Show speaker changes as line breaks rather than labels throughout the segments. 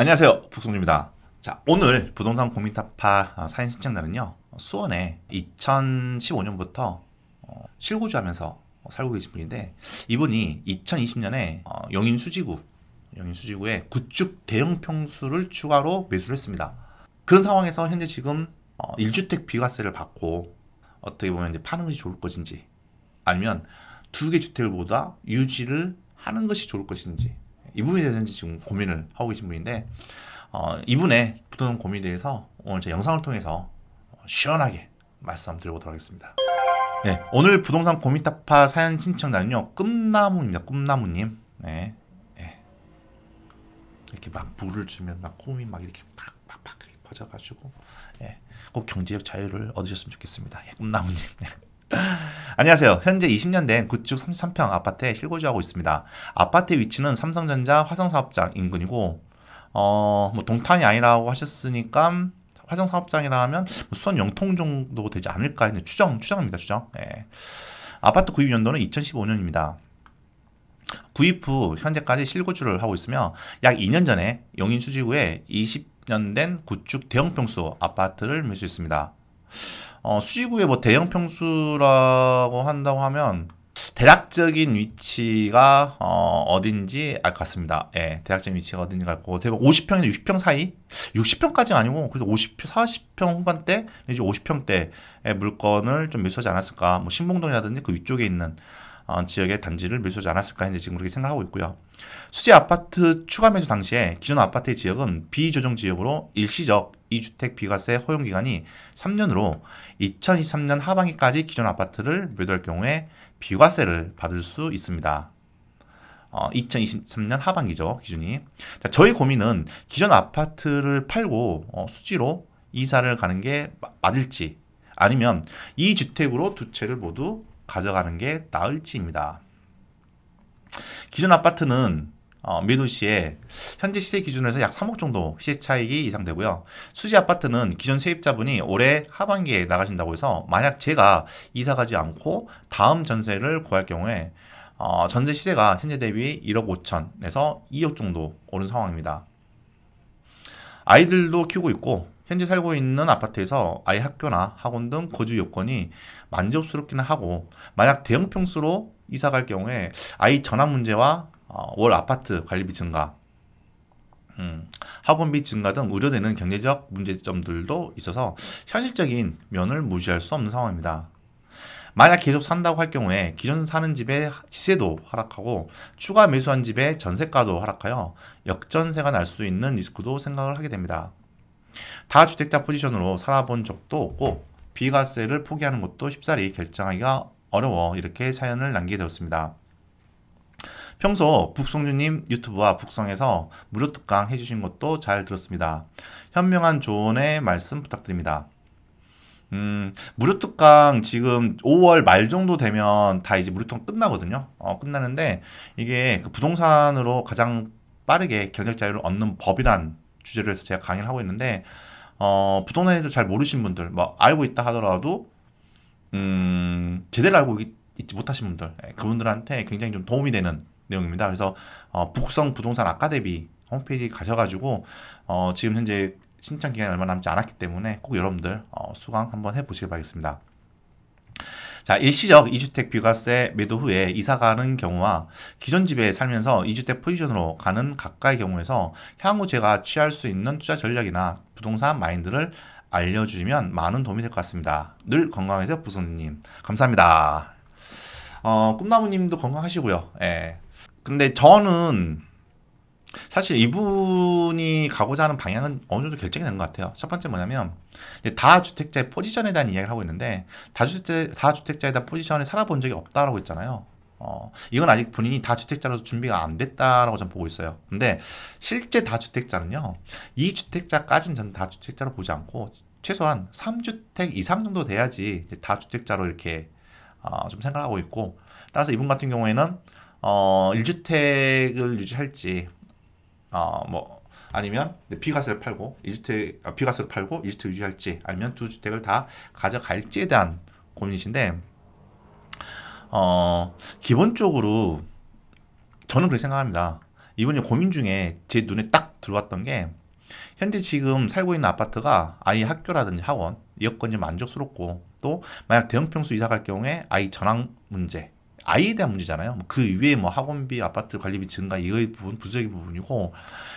안녕하세요. 북송주입니다. 자, 오늘 부동산 고민타파 어, 사인 신청자는요. 수원에 2015년부터 어, 실고주 하면서 살고 계신 분인데 이분이 2020년에 어, 영인 수지구 영인 수지구에 구축 대형 평수를 추가로 매수를 했습니다. 그런 상황에서 현재 지금 1주택 비과세를 받고 어떻게 보면 이제 파는 것이 좋을 것인지 아니면 두 개 주택보다 을 유지를 하는 것이 좋을 것인지 이 부분에 대해서인지 지금 고민을 하고 계신 분인데 어, 이분의 부동산 고민에 대해서 오늘 제 영상을 통해서 시원하게 말씀드려보도록 하겠습니다. 네, 오늘 부동산 고민타파 사연 신청자는요 꿈나무입니다. 꿈나무님. 네, 네. 이렇게 막 물을 주면 막 홈이 막 이렇게 팍팍팍 퍼져가지고 예, 꼭 경제적 자유를 얻으셨으면 좋겠습니다. 예, 꿈나무님. 네. 안녕하세요. 현재 20년 된 구축 33평 아파트에 실거주하고 있습니다. 아파트 의 위치는 삼성전자 화성사업장 인근이고 어, 뭐 동탄이 아니라고 하셨으니까 화성사업장이라 하면 뭐 수원 영통 정도 되지 않을까 했는 추정, 추정입니다. 추정. 예. 아파트 구입 연도는 2015년입니다. 구입 후 현재까지 실거주를 하고 있으며 약 2년 전에 용인 수지구에 20년 된 구축 대형 평수 아파트를 매수했습니다. 어, 수지구의 뭐 대형 평수라고 한다고 하면 대략적인 위치가 어, 어딘지 알 것 같습니다. 예, 대략적인 위치가 어딘지 알고 대략 50평에서 60평 사이, 60평까지 아니고 그래도 50평, 40평 후반대 이제 50평대의 물건을 좀 매수하지 않았을까? 뭐 신봉동이라든지 그 위쪽에 있는 어, 지역의 단지를 매수하지 않았을까 했는데 지금 그렇게 생각하고 있고요. 수제 아파트 추가 매수 당시에 기존 아파트의 지역은 비조정 지역으로 일시적 2주택 비과세 허용 기간이 3년으로 2023년 하반기까지 기존 아파트를 매도할 경우에 비과세를 받을 수 있습니다. 어, 2023년 하반기죠 기준이 자, 저희 고민은 기존 아파트를 팔고 어, 수지로 이사를 가는 게 맞을지 아니면 이 주택으로 두 채를 모두 가져가는 게 나을지입니다. 기존 아파트는 어, 매도 시에 현재 시세 기준에서 약 3억 정도 시차익이 세 예상되고요. 수지 아파트는 기존 세입자분이 올해 하반기에 나가신다고 해서 만약 제가 이사 가지 않고 다음 전세를 구할 경우에 어, 전세 시세가 현재 대비 1억 5천에서 2억 정도 오른 상황입니다. 아이들도 키우고 있고 현재 살고 있는 아파트에서 아이 학교나 학원 등 거주 요건이 만족스럽기는 하고 만약 대형 평수로 이사 갈 경우에 아이 전학 문제와 어, 월 아파트 관리비 증가 음, 학원비 증가 등 우려되는 경제적 문제점들도 있어서 현실적인 면을 무시할 수 없는 상황입니다. 만약 계속 산다고 할 경우에 기존 사는 집의 지세도 하락하고 추가 매수한 집의 전세가도 하락하여 역전세가 날 수 있는 리스크도 생각을 하게 됩니다. 다주택자 포지션으로 살아본 적도 없고 비과세를 포기하는 것도 쉽사리 결정하기가 어려워 이렇게 사연을 남기게 되었습니다. 평소 북성주님 유튜브와 북성에서 무료 특강 해주신 것도 잘 들었습니다. 현명한 조언의 말씀 부탁드립니다. 음, 무료 특강 지금 5월 말 정도 되면 다 이제 무료 특강 끝나거든요. 어, 끝나는데 이게 그 부동산으로 가장 빠르게 경력 자유를 얻는 법이란 주제로 해서 제가 강의를 하고 있는데 어, 부동산에 대해서 잘 모르신 분들, 뭐 알고 있다 하더라도 음, 제대로 알고 있, 지 못하신 분들, 예, 그분들한테 굉장히 좀 도움이 되는 내용입니다. 그래서 어, 북성 부동산 아카데미 홈페이지 가셔가지고 어, 지금 현재 신청 기간이 얼마 남지 않았기 때문에 꼭 여러분들 어, 수강 한번 해보시길 바라겠습니다. 자, 일시적 2주택 비과세 매도 후에 이사 가는 경우와 기존 집에 살면서 2주택 포지션으로 가는 각가의 경우에서 향후 제가 취할 수 있는 투자 전략이나 부동산 마인드를 알려주시면 많은 도움이 될 것 같습니다. 늘 건강하세요, 부손님. 감사합니다. 어, 꿈나무님도 건강하시고요. 예. 근데 저는 사실 이분이 가고자 하는 방향은 어느 정도 결정이 된 것 같아요. 첫 번째 뭐냐면 다주택자의 포지션에 대한 이야기를 하고 있는데 다주택자, 다주택자에 대한 포지션에 살아본 적이 없다라고 했잖아요. 어, 이건 아직 본인이 다주택자로서 준비가 안 됐다라고 저는 보고 있어요. 근데 실제 다주택자는요, 이주택자까지는 저는 다주택자로 보지 않고 최소한 3주택 이상 정도 돼야지 다주택자로 이렇게 어, 좀 생각하고 있고 따라서 이분 같은 경우에는 어, 1주택을 유지할지 어, 뭐 아니면 비과세를 네, 팔고 이주택 아, 비과세를 팔고 이주택 유지할지 아니면 두 주택을 다 가져갈지에 대한 고민이신데 어 기본적으로 저는 그렇게 생각합니다. 이번에 고민 중에 제 눈에 딱 들어왔던 게 현재 지금 살고 있는 아파트가 아이 학교라든지 학원 여건이 만족스럽고 또 만약 대형 평수 이사 갈 경우에 아이 전학 문제 아이에 대한 문제잖아요. 뭐 그 위에 뭐 학원비, 아파트 관리비 증가 이거의 부분 부수적인 부분이고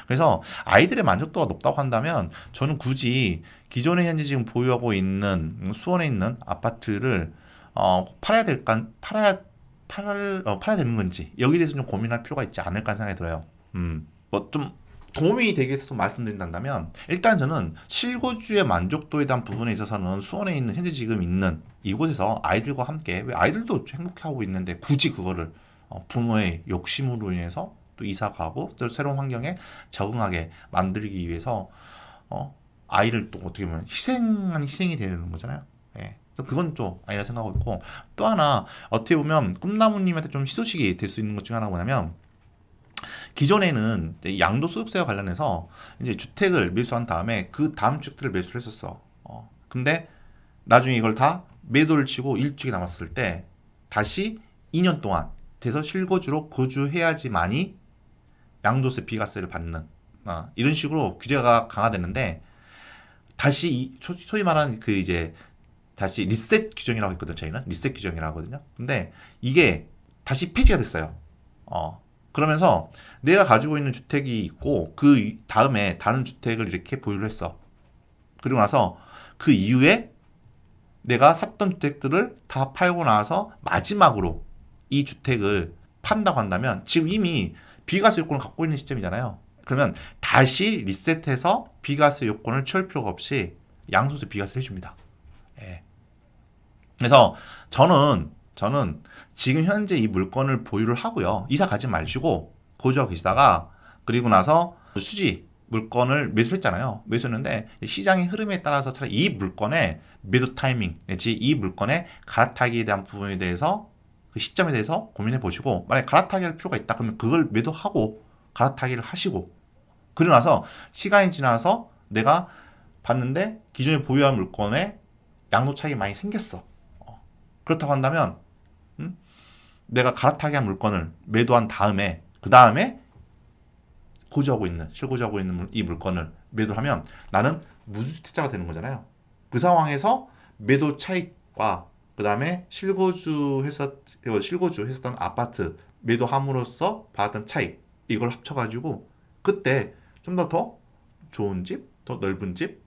그래서 아이들의 만족도가 높다고 한다면 저는 굳이 기존에 현재 지금 보유하고 있는 수원에 있는 아파트를 어, 팔아야 될까 팔아야 팔 어, 팔아야 되는 건지 여기에 대해서 좀 고민할 필요가 있지 않을까 생각이 들어요. 음. 뭐좀 도움이 되기 위해서 말씀드린다면 일단 저는 실고주의 만족도에 대한 부분에 있어서는 수원에 있는 현재 지금 있는 이곳에서 아이들과 함께 왜 아이들도 행복해하고 있는데 굳이 그거를 어, 부모의 욕심으로 인해서 또 이사 가고 또 새로운 환경에 적응하게 만들기 위해서 어, 아이를 또 어떻게 보면 희생한 희생이 되는 거잖아요. 예. 그건 또 아니라 생각하고 있고 또 하나 어떻게 보면 꿈나무님한테 좀시소식이될 수 있는 것중에 하나가 뭐냐면 기존에는 양도 소득세와 관련해서 이제 주택을 매수한 다음에 그 다음 주택을 매수를 했었어. 어. 근데 나중에 이걸 다 매도를 치고 일주일이 남았을 때 다시 2년 동안 돼서 실거주로 거주해야지만이 양도세 비과세를 받는 어. 이런 식으로 규제가 강화되는데 다시 이, 소, 소위 말하는 그 이제 다시 리셋 규정이라고 했거든 저희는 리셋 규정이라고 하거든요 근데 이게 다시 폐지가 됐어요 어 그러면서 내가 가지고 있는 주택이 있고 그 다음에 다른 주택을 이렇게 보유를 했어. 그리고 나서 그 이후에 내가 샀던 주택들을 다 팔고 나서 마지막으로 이 주택을 판다고 한다면 지금 이미 비과세 요건을 갖고 있는 시점이잖아요. 그러면 다시 리셋해서 비과세 요건을 채울 필요가 없이 양소세 비과세 를 해줍니다. 예. 그래서 저는 저는 지금 현재 이 물건을 보유를 하고요. 이사 가지 마시고 보유하고 계시다가 그리고 나서 수지 물건을 매수했잖아요. 매수했는데 시장의 흐름에 따라서 차라리 이 물건의 매도 타이밍 지이 물건의 갈아타기에 대한 부분에 대해서 그 시점에 대해서 고민해 보시고 만약에 갈아타기 할 필요가 있다 그러면 그걸 매도하고 갈아타기를 하시고 그러고 나서 시간이 지나서 내가 봤는데 기존에 보유한 물건에 양도 차익이 많이 생겼어. 그렇다고 한다면 음? 내가 갈아타게 한 물건을 매도한 다음에 그 다음에 고지하고 있는 실고지하고 있는 이 물건을 매도를 하면 나는 무주택자가 되는 거잖아요. 그 상황에서 매도 차익과 그 다음에 실고주 회사 어, 실고주 했었던 아파트 매도함으로써 받았던 차익 이걸 합쳐가지고 그때 좀 더더 더 좋은 집, 더 넓은 집,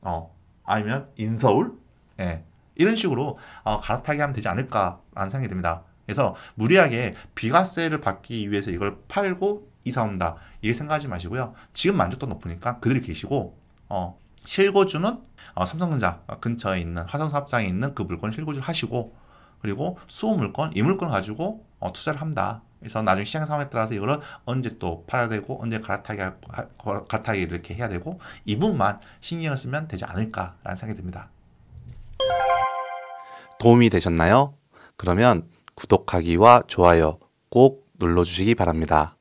어 아니면 인서울, 예 이런 식으로 어, 갈아타게 하면 되지 않을까라는 생각이 듭니다. 그래서 무리하게 비과세를 받기 위해서 이걸 팔고 이사 온다 이렇게 생각하지 마시고요. 지금 만족도 높으니까 그들이 계시고 어, 실고주는 어, 삼성전자 근처에 있는 화성사업장에 있는 그 물건 실고주를 하시고 그리고 수호 물건, 이 물건 을 가지고 어, 투자를 합니다 그래서 나중에 시장 상황에 따라서 이걸 언제 또 팔아야 되고 언제 갈아타게 할, 갈아타기 이렇게 해야 되고 이 부분만 신경을 쓰면 되지 않을까라는 생각이 듭니다. 도움이 되셨나요? 그러면 구독하기와 좋아요 꼭 눌러주시기 바랍니다.